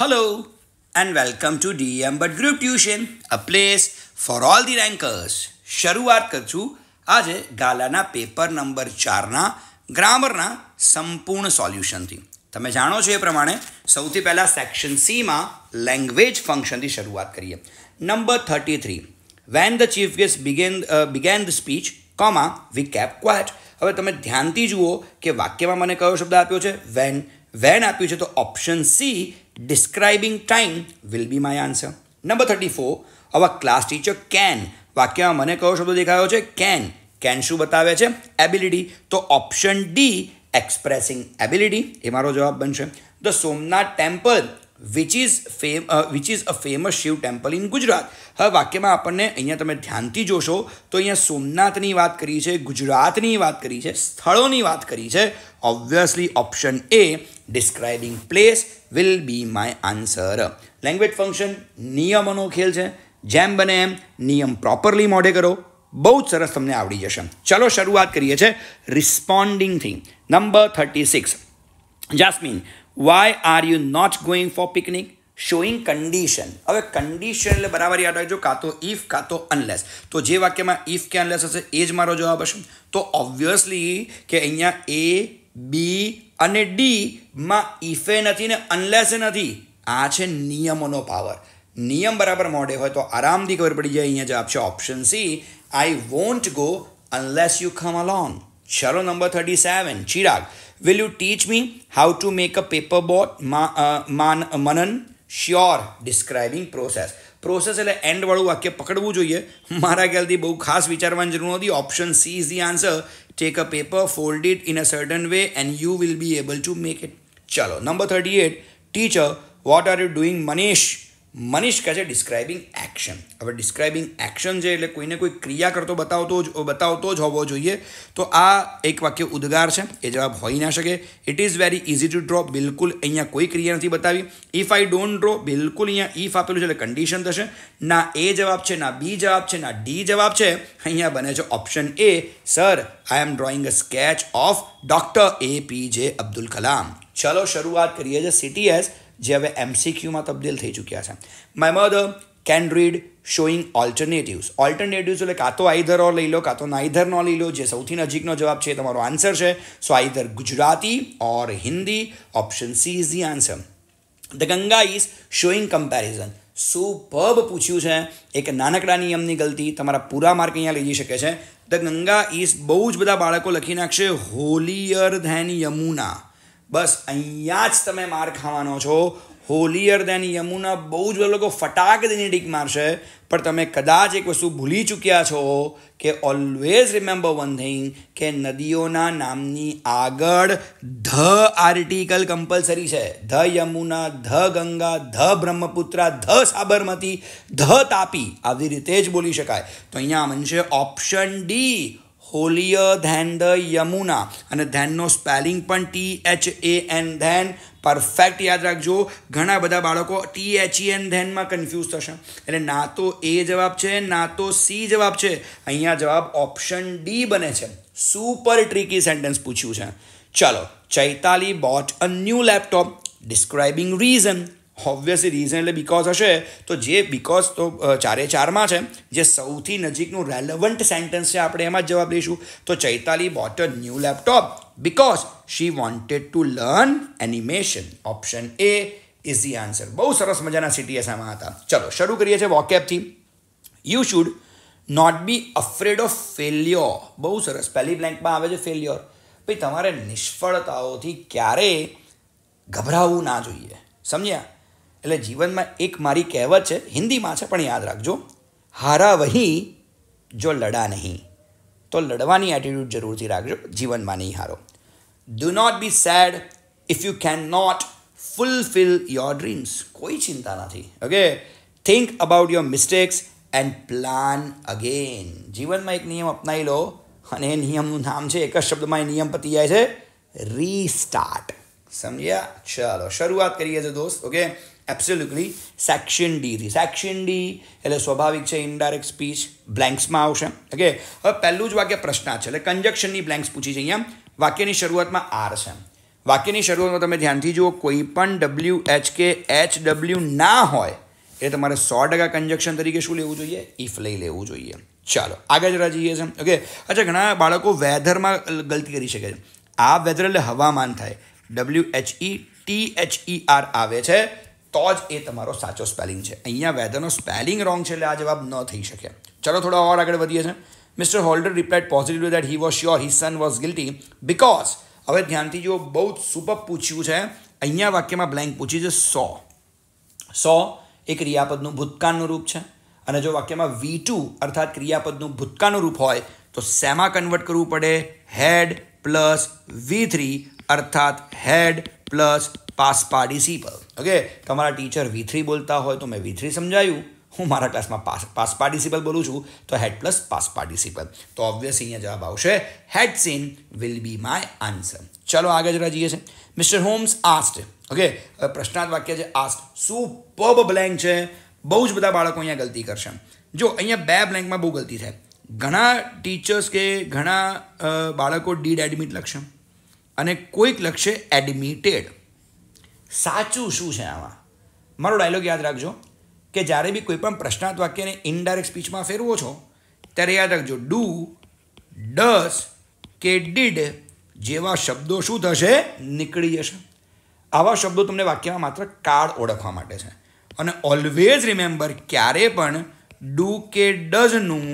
Hello and welcome to DM But Group Tuition, a place for all the rankers. શરૂઆત છું આજે ગાલાના paper number ચારના ગ્રામરના સંપૂર્ણ સોલ્યુશનથી તમે જાણો છો એ પ્રમાણે સૌથી પહેલાં સેક્શન સીમાં લેંગ્વેજ ફંક્શનથી શરૂઆત કરીએ number thirty three when the chief guest began began the speech comma we kept quiet હવે તમે ધ્યાનથી જુઓ કે વાક્યમાં મને કયો શબ્દ આપ્યો છે વેન વેન આપ્યું છે તો option C describing time will be my answer number thirty four our class teacher can વાક્યમાં મને કયો શબ્દ દેખાયો છે કેન કેન શું બતાવે છે એબિલિટી તો ઓપ્શન ડી એક્સપ્રેસિંગ એબિલિટી એ મારો જવાબ બનશે the Somnath temple which is fame which is a famous Shiva temple in Gujarat હવે વાક્યમાં આપણને અહીંયા તમે ધ્યાનથી જોશો તો અહીંયા સોમનાથની વાત કરી છે ગુજરાતની વાત કરી છે સ્થળોની વાત કરી છે obviously option A describing place will be my answer language function નિયમોનો ખેલ છે જેમ બને એમ નિયમ પ્રોપરલી મોઢે કરો બહુ જ સરસ તમને આવડી જશે ચલો શરૂઆત કરીએ છીએ responding thing number thirty six Jasmine why are you not going for picnic showing condition હવે કન્ડિશન એટલે બરાબર યાદ રાખજો કાં તો ઇફ કાં તો અનલેસ તો જે વાક્યમાં ઇફ કે અનલેસ હશે એ જ મારો જવાબ હશે તો ઓબ્વિયસલી કે અહીંયા એ બી અને ડી માં ઇફે નથી ને અનલેસ નથી આ છે નિયમોનો પાવર નિયમ બરાબર મોડે હોય તો આરામથી ખબર પડી જાય અહીંયા જવાબ આપશે option C I won't go unless you come along ચલો number thirty seven Chirag will you teach me how to make a paper boat માન Manan sure describing process process એટલે એન્ડવાળું વાક્ય પકડવું જોઈએ મારા ખ્યાલથી બહુ ખાસ વિચારવાની જરૂર નથી option C is the answer take a paper fold it in a certain way and you will be able to make it ચાલો number thirty eight teacher what are you doing Manish Manish का जे डिस्क्राइबिंग एक्शन अब describing action जे એટલે કોઈને કોઈ ક્રિયા करतो बताओ तो ओ बताओ तो होવો જોઈએ તો આ એક વાક્ય ઉદ્ગાર છે એ જવાબ હોઈ ના શકે it is very easy to draw બિલકુલ અહીંયા કોઈ ક્રિયા નથી બતાવી ઇફ આઈ ડોન્ટ ડ્રો બિલકુલ અહીંયા ઇફ આપેલું છે એટલે કન્ડિશન થશે ના એ જવાબ છે ના બી જવાબ છે ના ડી જવાબ છે અહીંયા બને છે option A sir I am drawing a sketch of doctor APJ Abdul Kalam ચલો શરૂઆત કરીએ જે સિટી એસ જે હવે એમસીક્યુમાં તબદીલ થઈ ચૂક્યા છે my mother can read showing alternatives alternatives એટલે કાં તો આઈધર ઓર લઈ લો કાં તો નાઈધર નો લઈ લો જે સૌથી નજીકનો જવાબ છે તમારો આન્સર છે so either Gujarati or Hindi option C is the answer the Ganga is showing comparison superb પૂછ્યું છે એક નાનકડા નિયમની ગલતી તમારા પૂરા માર્ક અહીંયા લઈ જઈ શકે છે ધ ગંગા ઇઝ બહુ જ બધા બાળકો લખી નાખશે હોલિયર ધેન યમુના બસ અહીંયા જ તમે માર ખાવાનો છો હોલિયર દેન યમુના બહુ જ લોકો ફટાક દેની ડીક મારશે પણ તમે કદાચ એક વસ્તુ ભૂલી ચૂક્યા છો કે ઓલવેઝ રિમેમ્બર વન થિંગ કે નદીઓના નામની આગળ ધ આર્ટિકલ કમ્પલસરી છે the Yamuna the Ganga the Brahmaputra the Sabarmati the Tapi આવી રીતે જ બોલી શકાય તો અહીંયા મનશે option D holier than the Yamuna અને ધેનનો સ્પેલિંગ પણ T H A N than perfect યાદ રાખજો ઘણા બધા બાળકો ટી એચ ઈ એન ધેનમાં કન્ફ્યુઝ થશે એટલે ના તો એ જવાબ છે ના તો સી જવાબ છે અહીંયા જવાબ ઓપ્શન ડી બને છે સુપર ટ્રીકી સેન્ટેન્સ પૂછ્યું છે ચલો Chaitali bought a new laptop describing reason obvious reason એટલે બીકોઝ હશે તો જે બીકોઝ તો ચારે ચારમાં છે જે સૌથી નજીકનું રેલેવન્ટ સેન્ટેન્સ છે આપણે એમાં જ જવાબ દઈશું તો Chaitali bought a new laptop because she wanted to learn animation option A is the answer બહુ સરસ મજાના સીટીએસમાં હતા ચલો શરૂ કરીએ છીએ વોકેપથી you should not be afraid of failure બહુ સરસ પહેલી બ્લેન્કમાં આવે છે ફેલ્યોર ભાઈ તમારે નિષ્ફળતાઓથી ક્યારેય ગભરાવવું ના જોઈએ સમજ્યા એટલે જીવનમાં એક મારી કહેવત છે હિન્દીમાં છે પણ યાદ રાખજો હારા વહી જો લડા નહીં તો લડવાની એટીટ્યૂડ જરૂરથી રાખજો જીવનમાં નહીં હારો do not be sad if you can not fulfil your dreams કોઈ ચિંતા નથી okay think about your mistakes and plan again જીવનમાં એક નિયમ અપનાવી લો અને એ નિયમનું નામ છે એક જ શબ્દમાં એ નિયમ પતી જાય છે રીસ્ટાર્ટ સમજ્યા ચાલો શરૂઆત કરીએ છીએ દોસ્ત ઓકે એબ્સોલ્યુટલી સેક્શન ડીથી સેક્શન ડી એટલે સ્વાભાવિક છે ઇનડાયરેક્ટ સ્પીચ બ્લેન્ક્સમાં આવશે ઓકે હવે પહેલું જ વાક્ય પ્રશ્નાર્થ છે એટલે કન્જક્શનની બ્લેન્ક્સ પૂછી છે અહીંયા વાક્યની શરૂઆતમાં આર છે વાક્યની શરૂઆતમાં તમે ધ્યાનથી જુઓ કોઈ પણ ડબલ્યુ એચ કે એચ ડબલ્યુ ના હોય એ તમારે સો ટકા કન્જક્શન તરીકે શું લેવું જોઈએ ઇફ લઈ લેવું જોઈએ ચાલો આગળ જરા જઈએ છે ઓકે અચ્છા ઘણા બાળકો વેધરમાં ગલતી કરી શકે છે આ વેધર એટલે હવામાન થાય W H E T H E R આવે છે તો જ એ તમારો સાચો સ્પેલિંગ છે અહીંયા વેધરનો સ્પેલિંગ રોંગ છે એટલે આ જવાબ ન થઈ શકે ચલો થોડા ઓર આગળ વધીએ છે mister Holder replied positive that he was sure his son was guilty because હવે ધ્યાનથી જો બહુ જ સુપર પૂછ્યું છે અહીંયા વાક્યમાં બ્લેન્ક પૂછ્યું છે સો સો એ ક્રિયાપદનું ભૂતકાળનું રૂપ છે અને જો વાક્યમાં વી ટુ અર્થાત ક્રિયાપદનું ભૂતકાળનું રૂપ હોય તો શેમાં કન્વર્ટ કરવું પડે હેડ પ્લસ વી થ્રી અર્થાત head plus past participle okay કમરા ટીચર V3 બોલતા હોય તો મે V3 સમજાયું હું મારા ક્લાસમાં પાસ્ટ પાર્ટિસિપલ બોલું છું તો હેડ પ્લસ પાસ્ટ પાર્ટિસિપલ તો ઓબવિયસ અહીંયા જવાબ આવશે હેડ Sen will be my answer ચલો આગળ જઈએ મિસ્ટર હોમ્સ આસ્ક્ડ ઓકે પ્રશ્નાર્થ વાક્ય છે આસ્ક્ડ સુપરબ બ્લેન્ક છે બહુ જ બધા બાળકો અહીંયા ગલતી કરશે જો અહીંયા બે બ્લેન્કમાં ભૂલ થા ઘણા ટીચર્સ કે ઘણા બાળકો ડીડ એડમિટ લક્ષ્ય અને કોઈક લખશે એડમિટેડ સાચું શું છે આમાં મારો ડાયલોગ યાદ રાખજો કે જ્યારે બી કોઈ પણ પ્રશ્નાર્થ વાક્યને ઇનડાયરેક્ટ સ્પીચમાં ફેરવો છો ત્યારે યાદ રાખજો ડુ ડસ કે ડીડ જેવા શબ્દો શું થશે નીકળી જશે આવા શબ્દો તમને વાક્યમાં માત્ર કાળ ઓળખવા માટે છે અને ઓલવેઝ રિમેમ્બર ક્યારે પણ ડુ કે ડઝનું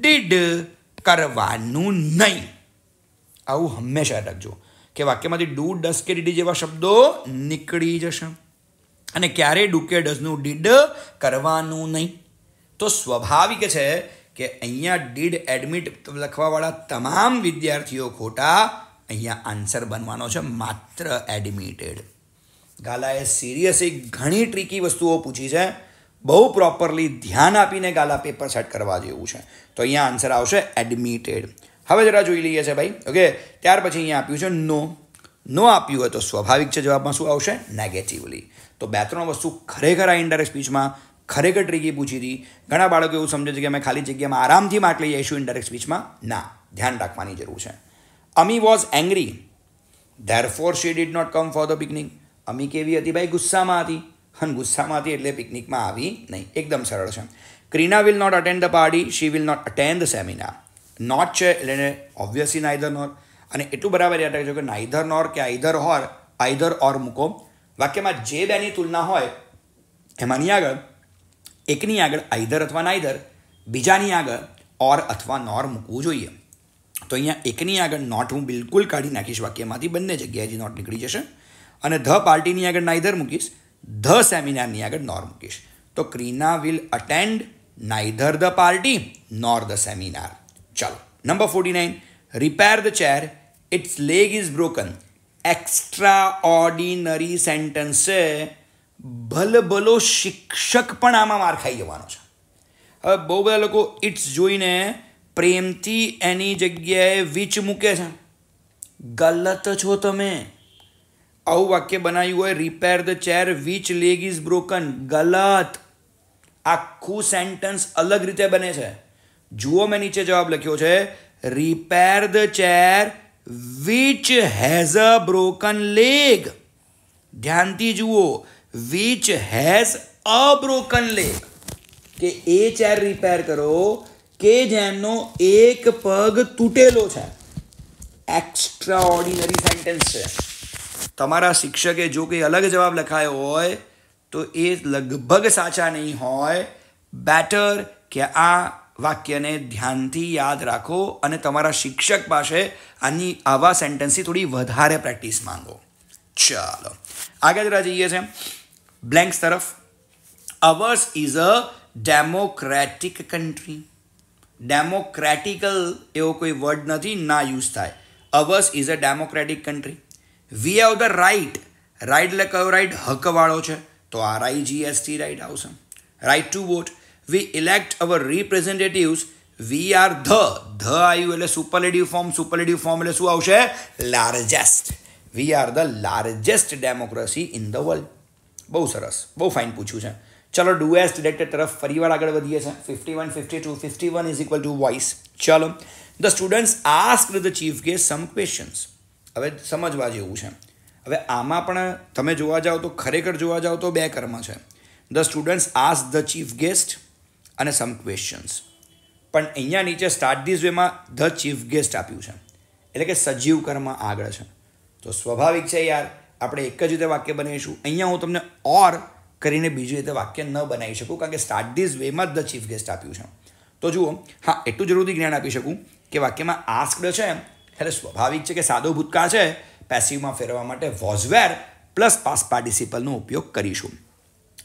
ડીડ કરવાનું નહીં આવું હંમેશા રાખજો કે વાક્યમાંથી ડુ ડસ કે ડીડી જેવા શબ્દો નીકળી જશે અને ક્યારેય ડુ કે ડઝનું ડીડ કરવાનું નહીં તો સ્વાભાવિક છે કે અહીંયા ડીડ એડમિટ લખવાવાળા તમામ વિદ્યાર્થીઓ ખોટા અહીંયા આન્સર બનવાનો છે માત્ર એડમિટેડ ગાલાએ સિરિયસલી ઘણી ટ્રીકી વસ્તુઓ પૂછી છે બહુ પ્રોપરલી ધ્યાન આપીને ગાલા પેપર સેટ કરવા જેવું છે તો અહીંયા આન્સર આવશે એડમિટેડ હવે જરા જોઈ લઈએ છે ભાઈ ઓકે ત્યાર પછી અહીંયા આપ્યું છે નો નો આપ્યું હોય તો સ્વાભાવિક છે જવાબમાં શું આવશે નેગેટિવલી તો બે ત્રણ વસ્તુ ખરેખર આ ઇન્ડાયરેક્ટ સ્પીચમાં ખરેખર ટ્રીકી પૂછી હતી ઘણા બાળકો એવું સમજે છે કે અમે ખાલી જગ્યામાં આરામથી માર્ક લઈ જઈશું ઇન્ડાયરેક્ટ સ્પીચમાં ના ધ્યાન રાખવાની જરૂર છે Ami was angry therefore she did not come for the picnic Ami કેવી હતી ભાઈ ગુસ્સામાં હતી હન ગુસ્સામાં હતી એટલે પિકનિકમાં આવી નહીં એકદમ સરળ છે Krina will not attend the party she will not attend the seminar not છે એટલે એને ઓબ્વિયસલી નાઇધર નોર અને એટલું બરાબર યાદ રાખજો કે નાઇધર નોર કે આઈધર હોર આઈધર ઓર મૂકો વાક્યમાં જે બેની તુલના હોય એમાંની આગળ એકની આગળ આઈધર અથવા નાઈધર બીજાની આગળ ઓર અથવા નોર મૂકવું જોઈએ તો અહીંયા એકની આગળ નોટ હું બિલકુલ કાઢી નાખીશ વાક્યમાંથી બંને જગ્યાએથી નોટ નીકળી જશે અને ધ પાર્ટીની આગળ નાઈધર મૂકીશ ધ સેમિનારની આગળ નોર મૂકીશ તો Krina will attend neither the party nor the seminar ચાલો number forty nine repair the chair its leg is broken extraordinary sentence છે ભલભલો શિક્ષક પણ આમાં માર ખાઈ જવાનો છે હવે બહુ બધા લોકો ઇટ્સ જોઈને પ્રેમથી એની જગ્યાએ વીચ મૂકે છે ગલત છો તમે આવું વાક્ય બનાવ્યું હોય repair the chair which leg is broken ગલત આખું સેન્ટન્સ અલગ રીતે બને છે જુઓ મેં નીચે જવાબ લખ્યો છે repair the chair which has a broken leg ધ્યાનથી જુઓ which has a broken leg કે એ ચેર રિપેર કરો કે જેનો એક પગ તૂટેલો છે એક્સ્ટ્રા ઓર્ડિનરી સેન્ટેન્સ છે તમારા શિક્ષકે જો કંઈ અલગ જવાબ લખાયો હોય તો એ લગભગ સાચા નહીં હોય બેટર કે આ વાક્યને ધ્યાનથી યાદ રાખો અને તમારા શિક્ષક પાસે આની આવા સેન્ટેન્સથી થોડી વધારે પ્રેક્ટિસ માંગો ચાલો આગળ જરા જઈએ છે બ્લેન્ક્સ તરફ ours is a democratic country democratical એવો કોઈ વર્ડ નથી ના યુઝ થાય ours is a democratic country we have the right right એટલે કયો રાઇટ હકવાળો છે તો આર આઈ જીએસટી રાઇટ આવશે right to vote we elect our representatives we are the the આવ્યું એટલે સુપરલેટિવ ફોર્મ સુપરલેટિવ ફોર્મ એટલે શું આવશે largest we are the largest democracy in the world બહુ સરસ બહુ ફાઇન પૂછ્યું છે ચલો ડુએસ ડિરેક્ટર તરફ ફરીવાર આગળ વધીએ છે fifty one fifty two fifty one is equal to voice ચલો the students ask the chief કે સમ ક્વેશ્ચન્સ હવે સમજવા જેવું છે હવે આમાં પણ તમે જોવા જાઓ તો ખરેખર જોવા જાઓ તો બે કર્મ છે the students ask the chief guest અને સમ ક્વેશ્ચન્સ પણ અહીંયા નીચે સ્ટાર્ટ ધીઝ વેમાં ધ ચીફ ગેસ્ટ આપ્યું છે એટલે કે સજીવ કર્મ આગળ છે તો સ્વાભાવિક છે યાર આપણે એક જ રીતે વાક્ય બનાવીશું અહીંયા હું તમને ઓર કરીને બીજી રીતે વાક્ય ન બનાવી શકું કારણ કે સ્ટાર્ટ ધીઝ વેમાં ધ ચીફ ગેસ્ટ આપ્યું છે તો જુઓ હા એટલું જરૂરથી જ્ઞાન આપી શકું કે વાક્યમાં આસ્કડ છે એટલે સ્વાભાવિક છે કે સાદો ભૂતકાળ છે પેસિવમાં ફેરવવા માટે વોઝવેર પ્લસ પાસ પાર્ટિસિપલનો ઉપયોગ કરીશું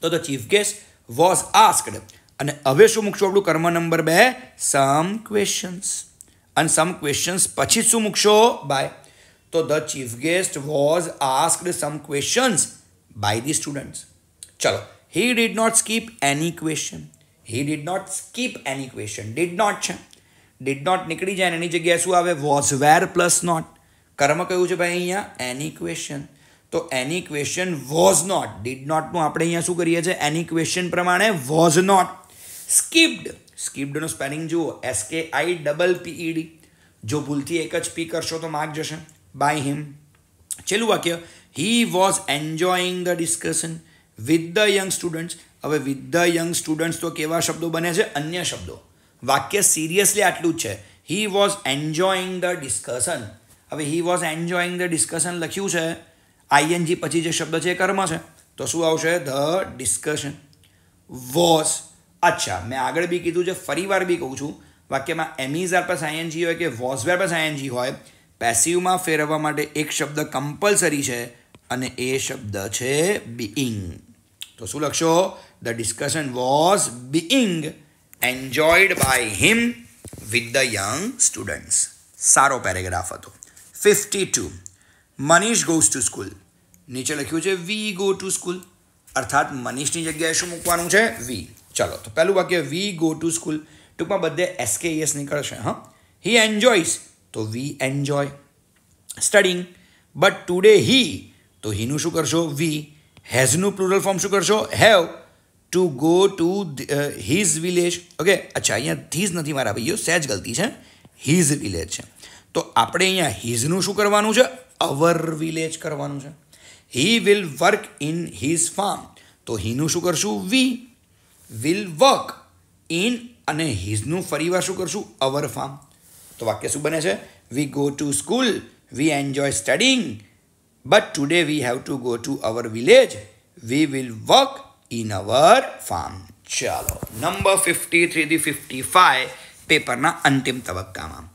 તો the chief guest was asked અને હવે શું મૂકશો આપણું કર્મ નંબર બે સમ ક્વેશ્ચન્સ અને સમ ક્વેશ્ચન્સ પછી શું મૂકશો બાય તો the chief guest was asked some questions by the students ચલો he did not skip any question he did not skip any question did not છે ડીડ નોટ નીકળી જાય એની જગ્યાએ શું આવે વોઝ વેર પ્લસ નોટ કર્મ કયું છે ભાઈ અહીંયા એની ક્વેશ્ચન તો any question was not did નોટનું આપણે અહીંયા શું કરીએ છીએ એની ક્વેશ્ચન પ્રમાણે વોઝ નોટ સ્કીપ્ડ સ્કીપ્ડનો સ્પેલિંગ જુઓ એસ કે આઈ ડબલ પીઈડી જો ભૂલથી એક જ પી કરશો તો માર્ક જશે બાય હિમ છેલ્લું વાક્ય he was enjoying the discussion with the young students હવે વિથ ધ યંગ સ્ટુડન્ટ્સ તો કેવા શબ્દો બને છે અન્ય શબ્દો વાક્ય સિરિયસલી આટલું જ છે he was enjoying the discussion હવે he was enjoying the discussion લખ્યું છે આઈએનજી પછી જે શબ્દ છે એ કર્મ છે તો શું આવશે ધ ડિસ્કશન વોઝ અચ્છા મેં આગળ બી કીધું છે ફરીવાર બી કહું છું વાક્યમાં એમીઝાર પ્લસ આઈએનજી હોય કે વોઝવેર પ્લસ આઈએનજી હોય પેસિવમાં ફેરવવા માટે એક શબ્દ કમ્પલસરી છે અને એ શબ્દ છે બીઇંગ તો શું લખશો the discussion was being enjoyed by him with the young students સારો પેરેગ્રાફ હતો fifty two Manish goes to school નીચે લખ્યું છે વી ગો ટુ સ્કૂલ અર્થાત મનીષની જગ્યાએ શું મૂકવાનું છે વી ચલો તો પહેલું વાક્ય વી ગો ટુ સ્કૂલ ટૂંકમાં બધે એસકેએસ e નીકળશે હા હી એન્જોયસ તો we enjoy studying but today he તો હીનું શું કરશો વી હેઝનું પ્લુરલ ફોર્મ શું કરશો have to go to his village okay અચ્છા અહીંયા ધીઝ નથી મારા ભાઈઓ સહેજ ગલતી છે હિઝ વિલેજ છે તો આપણે અહીંયા હિઝનું શું કરવાનું છે અવર વિલેજ કરવાનું છે he will work in his farm તો હીનું શું કરશું વી વિલ વર્ક ઇન અને હિઝનું ફરીવાર શું કરશું અવર ફાર્મ તો વાક્ય શું બને છે we go to school we enjoy studying but today we have to go to our village we will work in our farm ચાલો નંબર ફિફ્ટી થ્રી થ્રીથી ફિફ્ટી ફાઈવ પેપરના અંતિમ તબક્કામાં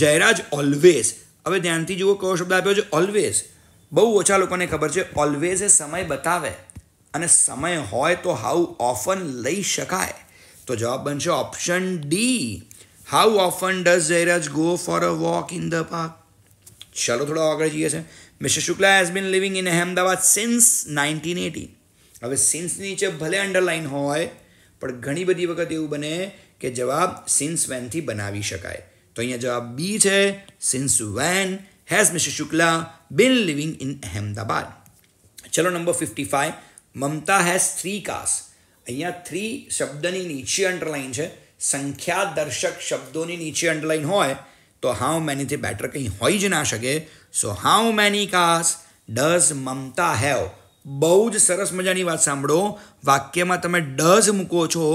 જયરાજ ઓલવેઝ હવે ધ્યાનથી જુઓ કયો શબ્દ આપ્યો છે ઓલવેઝ બહુ ઓછા લોકોને ખબર છે ઓલવેઝ એ સમય બતાવે અને સમય હોય તો હાઉ ઓફન લઈ શકાય તો જવાબ બનશે option D how often does Jayraj go for a walk in the park ચલો થોડો આગળ જઈએ છે mister Shukla has been living in Ahmedabad since nineteen eighty હવે સિન્સ નીચે ભલે અંડરલાઇન હોય પણ ઘણી બધી વખત એવું બને કે જવાબ સિન્સ વેનથી બનાવી શકાય તો અહીંયા જવાબ બી છે since when has mister Shukla been living in Ahmedabad ચલો number fifty five Mamta has three cars અહીંયા થ્રી શબ્દની નીચી અંડરલાઇન છે સંખ્યા દર્શક શબ્દોની નીચે અંડરલાઇન હોય તો હાઉ મેનીથી બેટર કંઈ હોઈ જ ના શકે so how many cars does Mamta have બહુ જ સરસ મજાની વાત સાંભળો વાક્યમાં તમે ડઝ મૂકો છો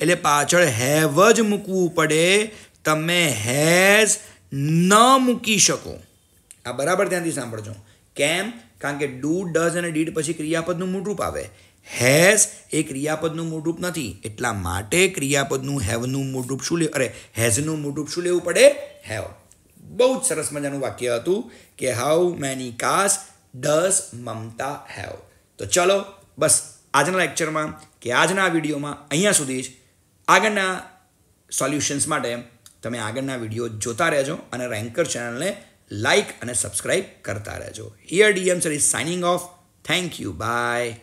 એટલે પાછળ હેવ જ મૂકવું પડે તમે હેઝ ન મૂકી શકો આ બરાબર ત્યાંથી સાંભળજો કેમ કારણ કે ડૂ ડઝ અને ડીડ પછી ક્રિયાપદનું મૂળરૂપ આવે હેઝ એ ક્રિયાપદનું મૂળરૂપ નથી એટલા માટે ક્રિયાપદનું હેવનું મૂળરૂપ શું લેવું અરે હેઝનું મૂળરૂપ શું લેવું પડે હેવ બહુ જ સરસ મજાનું વાક્ય હતું કે how many cars does Mamta have તો ચલો બસ આજના લેક્ચરમાં કે આજના વિડીયોમાં અહીંયા સુધી જ આગળના સોલ્યુશન્સ માટે તમે આગળના વિડીયો જોતા રહેજો અને રેન્કર ચેનલને લાઇક અને સબસ્ક્રાઈબ કરતા રહેજો here DM sir is signing off thank you by